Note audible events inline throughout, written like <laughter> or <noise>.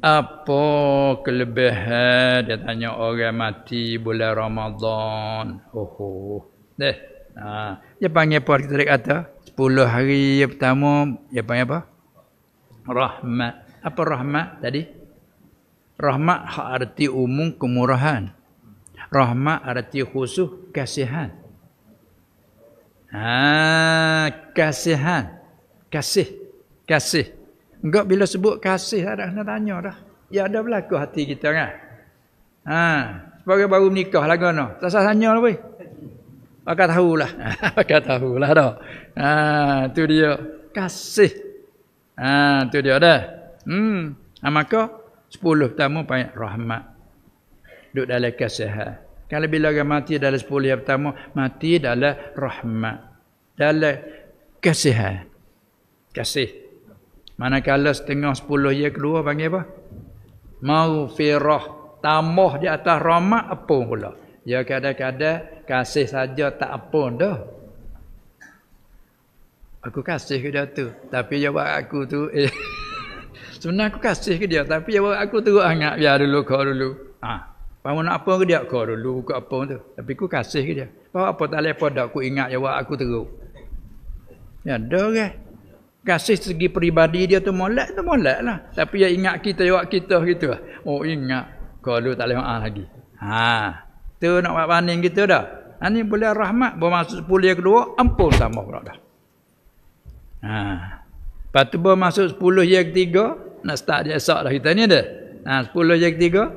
apa kelebihan dia tanya orang mati bulan Ramadan oh oh deh ha dia panggil apa kita dah kata 10 hari yang pertama dia panggil apa rahmat apa rahmat tadi rahmat hak arti umum kemurahan rahmat arti khusus kasihan ha kasihan kasih kasih Enggak bila sebut kasih ada nak tanya dah. Ya ada berlaku hati kita kan. Ha, sebagai baru menikah lagu no. Kan? Tak usah tanya lah weh. Pakai tahulah. Pakai <laughs> tahulah dah. Ha, tu dia kasih. Ha, tu dia dah. Hmm. Ha, maka 10 pertama banyak rahmat. Duduk dalam kesehat. Kalau bila orang mati dalam 10 yang pertama, mati dalam rahmat. Dalam kesehat. Kasih. kasih. Manakala setengah sepuluh ia keluar panggil apa? Maghfirah. Tambah di atas rahmat apa pula. Ya kadang-kadang kasih saja tak apa dah. Aku kasih ke dia tu. Tapi dia buat aku tu. Eh. <laughs> Sebenarnya aku kasih ke dia. Tapi dia buat aku tu. Angat biar dulu kau dulu. Ah, ha. Pahamu nak apa ke dia? Kau dulu ke apa tu. Tapi aku kasih ke dia. Pahamu apa tak lepas dah. Aku ingat dia buat aku teruk. Ya, dah ke? Okay. Kasih segi peribadi dia tu molat tu molat lah. Tapi yang ingat kita, yang kita gitu lah. Oh ingat. Kalau tak boleh maaf lagi. Ha. Tu nak buat banding kita dah. Ini ha, boleh rahmat. Bermaksud sepuluh yang kedua, ampun sama pula dah. Ha. Lepas tu bermaksud sepuluh yang ketiga, nak start dia esok dah kita ni dah. Ha, sepuluh yang ketiga,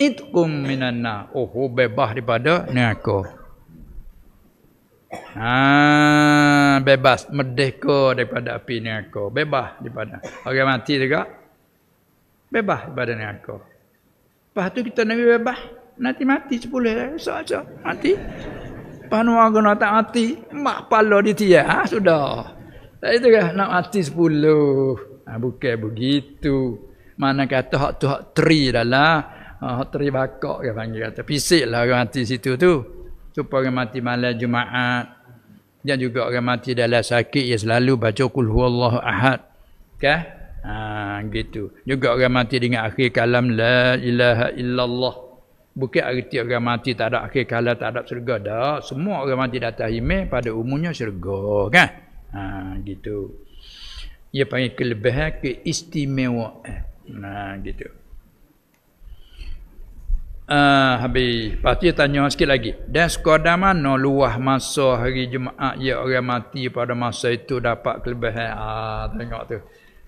itkum minanna. Oh, oh, bebas daripada ni aku. Haa bebas merdeka daripada api neraka bebas daripada orang mati juga bebas daripada neraka lepas tu kita nak bebas nanti mati sepuluh lah so, so, mati panu agama tak mati mak pala di tiap ha, sudah tak itu kan nak mati sepuluh ha, bukan begitu mana kata hak tu hak teri dah lah ha, hak teri bakok kan panggil kata pisik lah orang mati situ tu supaya orang mati malam Jumaat dan juga orang mati dalam sakit yang selalu baca kul huwallahu ahad. Kah? Ha, gitu. Juga orang mati dengan akhir kalam la ilaha illallah. Bukan arti orang mati tak ada akhir kalam, tak ada syurga. Dah. Semua orang mati datang himai pada umumnya syurga. Kan? Ha, gitu. Ia panggil kelebihan keistimewaan. Nah, ha, gitu. Uh, habis pasti tanya sikit lagi dan sekadar mana luah masa hari Jumaat ya orang mati pada masa itu dapat kelebihan ah tengok tu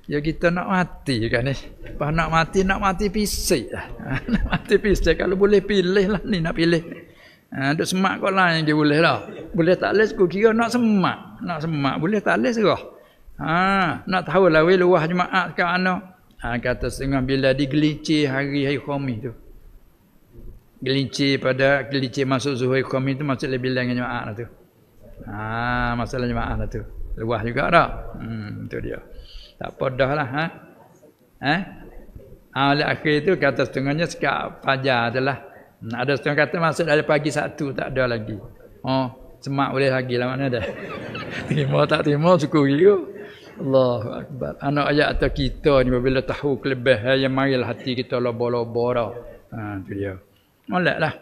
ya kita nak mati kan ni pas nak mati nak mati fisik lah. <laughs> nak mati fisik kalau boleh pilih lah ni nak pilih ha, uh, duk semak kau lain dia boleh lah boleh tak boleh kira nak semak nak semak boleh tak boleh serah ha, nak tahu lah luah Jumaat ke mana ha, kata setengah bila digelici hari-hari khomis tu gelincir pada gelincir masuk zuhur kami itu masuk lebih lain dengan jemaah lah tu. Ha, masalah jemaah lah tu. Luah juga dah. Hmm, tu dia. Tak apa lah. Ha? Ha? ha akhir itu kata setengahnya sekat fajar adalah hmm, ada setengah kata masuk dari pagi satu tak ada lagi. Oh, semak boleh lagi lah mana dah. <laughs> terima tak terima cukup gitu. Allahu Akbar. Anak ayat atas kita ni bila tahu kelebihan eh, yang marilah hati kita lobo-lobo dah. Ha, tu dia. Molatlah.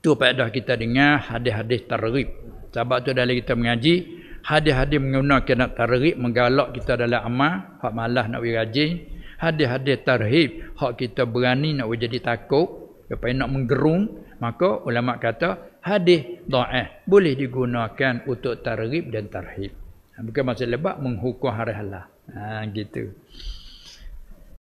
Tu faedah kita dengar hadis-hadis tarhib. Sebab tu dalam kita mengaji, hadis-hadis menggunakan nak tarhib menggalak kita dalam amal, hak malah nak wirajin. Hadis-hadis tarhib, hak kita berani nak jadi takut, supaya nak menggerung, maka ulama kata hadis dhaif boleh digunakan untuk tarhib dan tarhib. Bukan masa lebat menghukum hari halal. Ha, gitu.